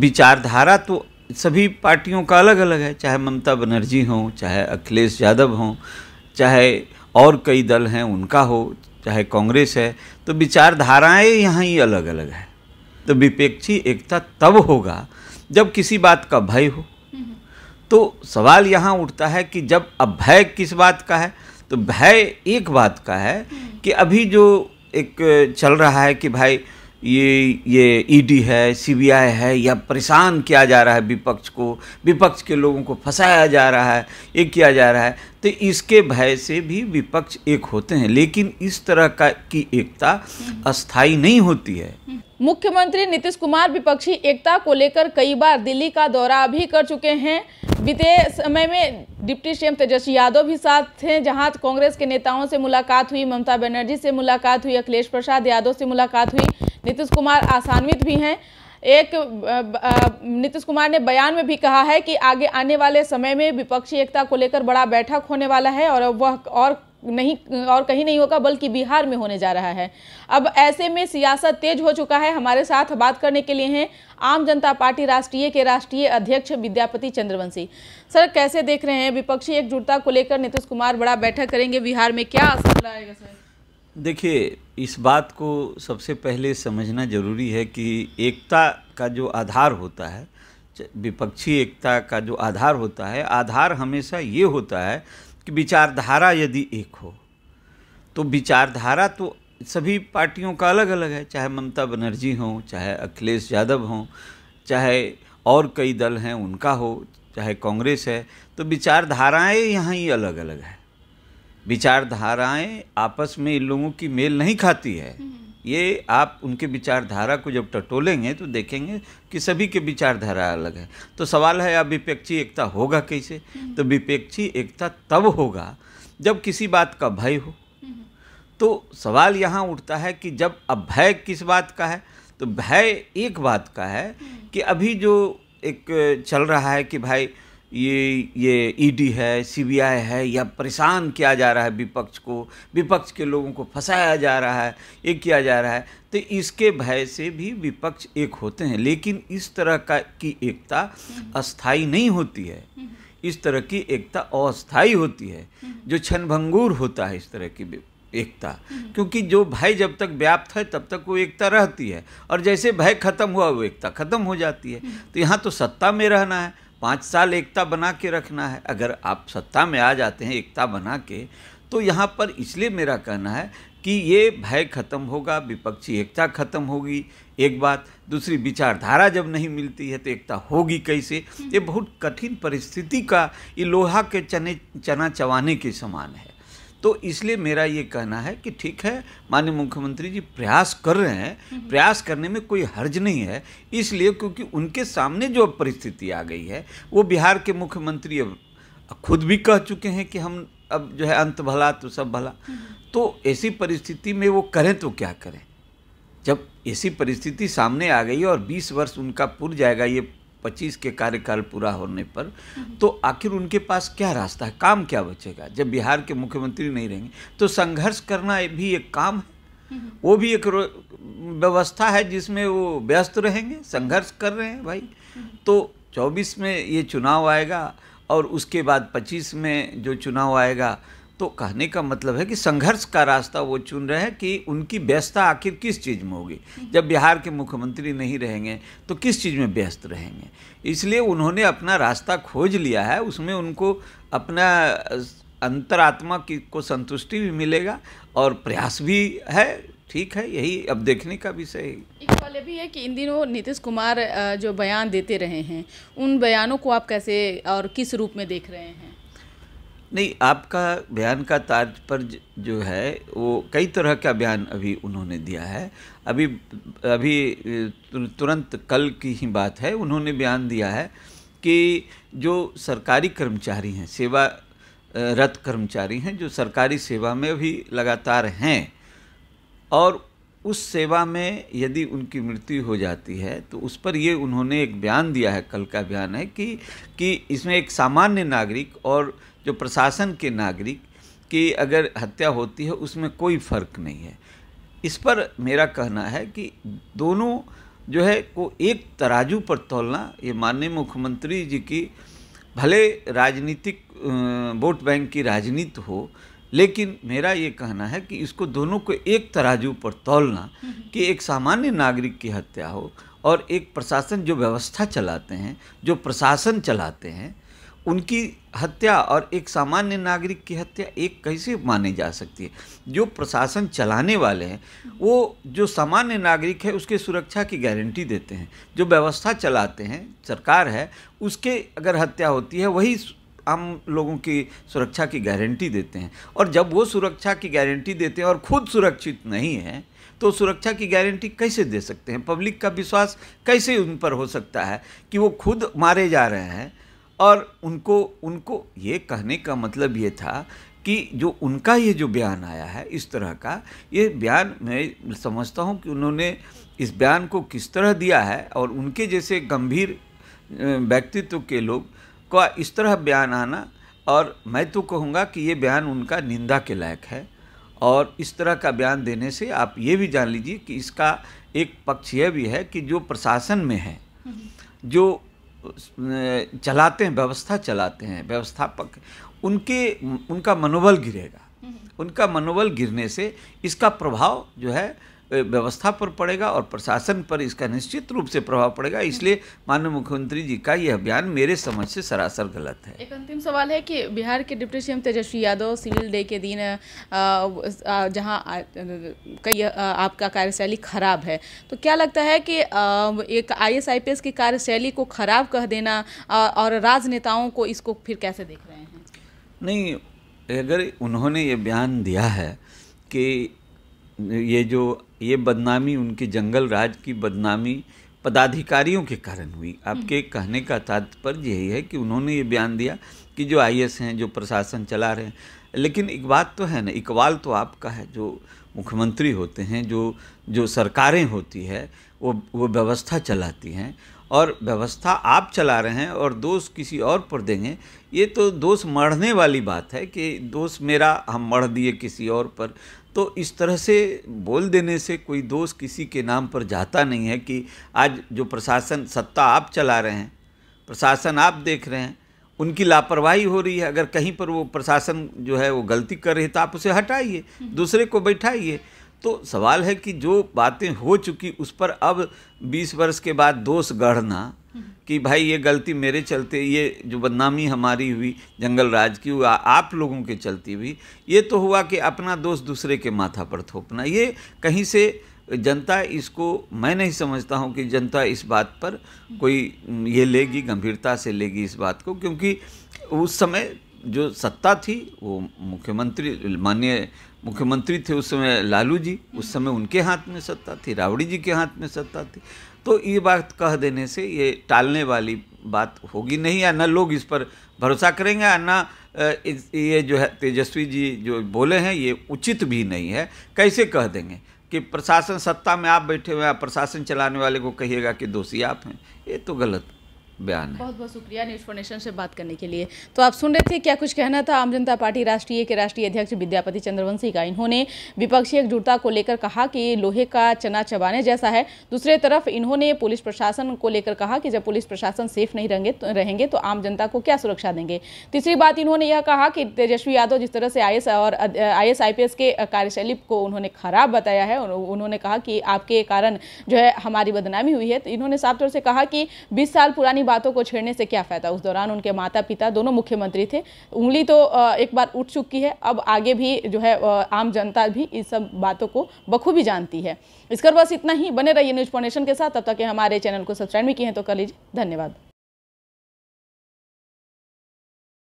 विचारधारा तो सभी पार्टियों का अलग अलग है चाहे ममता बनर्जी हों चाहे अखिलेश यादव हों चाहे और कई दल हैं उनका हो चाहे कांग्रेस है तो विचारधाराएं यहाँ ही अलग अलग है तो विपेक्षी एकता तब होगा जब किसी बात का भय हो तो सवाल यहाँ उठता है कि जब अब भय किस बात का है तो भय एक बात का है कि अभी जो एक चल रहा है कि भाई ये ये ईडी e है सीबीआई है या परेशान किया जा रहा है विपक्ष को विपक्ष के लोगों को फंसाया जा रहा है ये किया जा रहा है तो इसके भय से भी विपक्ष एक होते हैं लेकिन इस तरह का की एकता अस्थाई नहीं होती है मुख्यमंत्री नीतीश कुमार विपक्षी एकता को लेकर कई बार दिल्ली का दौरा भी कर चुके हैं बीते समय में डिप्टी सीएम तेजस्वी यादव भी साथ थे जहां कांग्रेस के नेताओं से मुलाकात हुई ममता बनर्जी से मुलाकात हुई अखिलेश प्रसाद यादव से मुलाकात हुई नीतीश कुमार आसान्वित भी हैं एक नीतीश कुमार ने बयान में भी कहा है कि आगे आने वाले समय में विपक्षी एकता को लेकर बड़ा बैठक होने वाला है और वह और नहीं और कहीं नहीं होगा बल्कि बिहार में होने जा रहा है अब ऐसे में सियासत तेज हो चुका है हमारे साथ बात करने के लिए हैं आम जनता पार्टी राष्ट्रीय के राष्ट्रीय अध्यक्ष विद्यापति चंद्रवंशी सर कैसे देख रहे हैं विपक्षी एकजुटता को लेकर नीतीश कुमार बड़ा बैठक करेंगे बिहार में क्या असर लाएगा सर देखिए इस बात को सबसे पहले समझना जरूरी है कि एकता का जो आधार होता है विपक्षी एकता का जो आधार होता है आधार हमेशा ये होता है कि विचारधारा यदि एक हो तो विचारधारा तो सभी पार्टियों का अलग अलग है चाहे ममता बनर्जी हों चाहे अखिलेश यादव हों चाहे और कई दल हैं उनका हो चाहे कांग्रेस है तो विचारधाराएं यहाँ ही अलग अलग है विचारधाराएं आपस में इन लोगों की मेल नहीं खाती है हम्म। ये आप उनके विचारधारा को जब टटोलेंगे तो देखेंगे कि सभी के विचारधारा अलग है तो सवाल है अब विपेक्षी एकता होगा कैसे हम्म। तो विपेक्षी एकता तब होगा जब किसी बात का भय हो हम्म। तो सवाल यहाँ उठता है कि जब अब भय किस बात का है तो भय एक बात का है कि अभी जो एक चल रहा है कि भाई ये ये ईडी e है सीबीआई है या परेशान किया जा रहा है विपक्ष को विपक्ष के लोगों को फंसाया जा रहा है ये किया जा रहा है तो इसके भय से भी विपक्ष एक होते हैं लेकिन इस तरह का की एकता हम्म। अस्थाई नहीं होती है हम्म। इस तरह की एकता अस्थाई होती है हम्म। जो क्षणभंगूर होता है इस तरह की एकता क्योंकि जो भय जब तक व्याप्त है तब तक वो एकता रहती है और जैसे भय खत्म हुआ वो एकता खत्म हो जाती है तो यहाँ तो सत्ता में रहना है पाँच साल एकता बना के रखना है अगर आप सत्ता में आ जाते हैं एकता बना के तो यहाँ पर इसलिए मेरा कहना है कि ये भय खत्म होगा विपक्षी एकता खत्म होगी एक बात दूसरी विचारधारा जब नहीं मिलती है तो एकता होगी कैसे ये बहुत कठिन परिस्थिति का ये लोहा के चने चना चवाने के समान है तो इसलिए मेरा ये कहना है कि ठीक है माननीय मुख्यमंत्री जी प्रयास कर रहे हैं हम्म। प्रयास करने में कोई हर्ज नहीं है इसलिए क्योंकि उनके सामने जो परिस्थिति आ गई है वो बिहार के मुख्यमंत्री अब खुद भी कह चुके हैं कि हम अब जो है अंत भला तो सब भला हम्म। तो ऐसी परिस्थिति में वो करें तो क्या करें जब ऐसी परिस्थिति सामने आ गई और 20 वर्ष उनका पुर जाएगा ये पच्चीस के कार्यकाल पूरा होने पर तो आखिर उनके पास क्या रास्ता है काम क्या बचेगा जब बिहार के मुख्यमंत्री नहीं रहेंगे तो संघर्ष करना भी एक काम है वो भी एक व्यवस्था है जिसमें वो व्यस्त रहेंगे संघर्ष कर रहे हैं भाई तो 24 में ये चुनाव आएगा और उसके बाद 25 में जो चुनाव आएगा तो कहने का मतलब है कि संघर्ष का रास्ता वो चुन रहे हैं कि उनकी व्यस्तता आखिर किस चीज़ में होगी जब बिहार के मुख्यमंत्री नहीं रहेंगे तो किस चीज़ में व्यस्त रहेंगे इसलिए उन्होंने अपना रास्ता खोज लिया है उसमें उनको अपना अंतरात्मा की को संतुष्टि भी मिलेगा और प्रयास भी है ठीक है यही अब देखने का विषय है एक सवाल भी है कि इन दिनों नीतीश कुमार जो बयान देते रहे हैं उन बयानों को आप कैसे और किस रूप में देख रहे हैं नहीं आपका बयान का तात्पर्य जो है वो कई तरह का बयान अभी उन्होंने दिया है अभी अभी तुरंत कल की ही बात है उन्होंने बयान दिया है कि जो सरकारी कर्मचारी हैं सेवा रत कर्मचारी हैं जो सरकारी सेवा में अभी लगातार हैं और उस सेवा में यदि उनकी मृत्यु हो जाती है तो उस पर ये उन्होंने एक बयान दिया है कल का बयान है कि कि इसमें एक सामान्य नागरिक और जो प्रशासन के नागरिक की अगर हत्या होती है उसमें कोई फर्क नहीं है इस पर मेरा कहना है कि दोनों जो है को एक तराजू पर तोलना ये माननीय मुख्यमंत्री जी की भले राजनीतिक वोट बैंक की राजनीति हो लेकिन मेरा ये कहना है कि इसको दोनों को एक तराजू पर तोलना कि एक सामान्य नागरिक की हत्या हो और एक प्रशासन जो व्यवस्था चलाते हैं जो प्रशासन चलाते हैं उनकी हत्या और एक सामान्य नागरिक की हत्या एक कैसे माने जा सकती है जो प्रशासन चलाने वाले हैं वो जो सामान्य नागरिक है उसके सुरक्षा की गारंटी देते हैं जो व्यवस्था चलाते हैं सरकार है उसके अगर हत्या होती है वही आम लोगों की सुरक्षा की गारंटी देते हैं और जब वो सुरक्षा की गारंटी देते हैं और खुद सुरक्षित नहीं है तो सुरक्षा की गारंटी कैसे दे सकते हैं पब्लिक का विश्वास कैसे उन पर हो सकता है कि वो खुद मारे जा रहे हैं और उनको उनको ये कहने का मतलब ये था कि जो उनका ये जो बयान आया है इस तरह का ये बयान मैं समझता हूँ कि उन्होंने इस बयान को किस तरह दिया है और उनके जैसे गंभीर व्यक्तित्व के लोग का इस तरह बयान आना और मैं तो कहूँगा कि ये बयान उनका निंदा के लायक है और इस तरह का बयान देने से आप ये भी जान लीजिए कि इसका एक पक्ष यह भी है कि जो प्रशासन में है हम्म। जो चलाते हैं व्यवस्था चलाते हैं व्यवस्थापक उनके उनका मनोबल गिरेगा हम्म। उनका मनोबल गिरने से इसका प्रभाव जो है व्यवस्था पर पड़ेगा और प्रशासन पर इसका निश्चित रूप से प्रभाव पड़ेगा इसलिए माननीय मुख्यमंत्री जी का यह अभियान मेरे समझ से सरासर गलत है एक अंतिम सवाल है कि बिहार के deputy CM Tejashwi Yadav civil day के दिन जहां कई आपका कार्यशैली खराब है तो क्या लगता है कि एक आई एस की कार्यशैली को खराब कह देना और राजनेताओं को इसको फिर कैसे देख रहे हैं नहीं अगर उन्होंने ये बयान दिया है कि ये जो ये बदनामी उनके जंगल राज की बदनामी पदाधिकारियों के कारण हुई आपके हम्म। कहने का तात्पर्य यही है कि उन्होंने ये बयान दिया कि जो आई हैं जो प्रशासन चला रहे हैं लेकिन एक बात तो है ना इकबाल तो आपका है जो मुख्यमंत्री होते हैं जो जो सरकारें होती है वो वो व्यवस्था चलाती हैं और व्यवस्था आप चला रहे हैं और दोष किसी और पर देंगे ये तो दोष मढ़ने वाली बात है कि दोष मेरा हम मढ़ दिए किसी और पर तो इस तरह से बोल देने से कोई दोष किसी के नाम पर जाता नहीं है कि आज जो प्रशासन सत्ता आप चला रहे हैं प्रशासन आप देख रहे हैं उनकी लापरवाही हो रही है अगर कहीं पर वो प्रशासन जो है वो गलती कर रही है तो आप उसे हटाइए दूसरे को बैठाइए तो सवाल है कि जो बातें हो चुकी उस पर अब 20 वर्ष के बाद दोष गढ़ना कि भाई ये गलती मेरे चलते ये जो बदनामी हमारी हुई जंगल राज की हुआ आप लोगों के चलती हुई ये तो हुआ कि अपना दोष दूसरे के माथा पर थोपना ये कहीं से जनता इसको मैं नहीं समझता हूँ कि जनता इस बात पर कोई ये लेगी गंभीरता से लेगी इस बात को क्योंकि उस समय जो सत्ता थी वो मुख्यमंत्री माननीय मुख्यमंत्री थे उस समय लालू जी उस समय उनके हाथ में सत्ता थी रावड़ी जी के हाथ में सत्ता थी तो ये बात कह देने से ये टालने वाली बात होगी नहीं या न लोग इस पर भरोसा करेंगे या न ये जो है तेजस्वी जी जो बोले हैं ये उचित भी नहीं है कैसे कह देंगे कि प्रशासन सत्ता में आप बैठे हुए हैं प्रशासन चलाने वाले को कहिएगा कि दोषी आप हैं ये तो गलत बयान है बहुत बहुत शुक्रिया न्यूज फोर्नेशन से बात करने के लिए तो आप सुन रहे थे क्या कुछ कहना था आम जनता पार्टी राष्ट्रीय के राष्ट्रीय अध्यक्ष विद्यापति चंद्रवंशी का इन्होंने विपक्षी एकजुटता को लेकर कहा कि लोहे का चना चबाने जैसा है दूसरे तरफ इन्होंने पुलिस प्रशासन को लेकर कहा कि जब पुलिस प्रशासन सेफ नहीं रहेंगे तो, रहेंगे तो आम जनता को क्या सुरक्षा देंगे तीसरी बात इन्होंने यह कहा कि तेजस्वी यादव जिस तरह से आई और आई एस के कार्यशैली को उन्होंने खराब बताया है उन्होंने कहा कि आपके कारण जो है हमारी बदनामी हुई है तो इन्होंने साफ तौर से कहा कि बीस साल पुरानी बातों को छेड़ने से क्या फ़ायदा उस दौरान उनके माता पिता दोनों मुख्यमंत्री थे उंगली तो एक बार उठ चुकी है अब आगे भी जो है आम जनता भी इस सब बातों को बखूबी जानती है इसकर बस इतना ही बने रहिए न्यूज फाउंडेशन के साथ तब तक हमारे चैनल को सब्सक्राइब भी किए हैं तो कर लीजिए धन्यवाद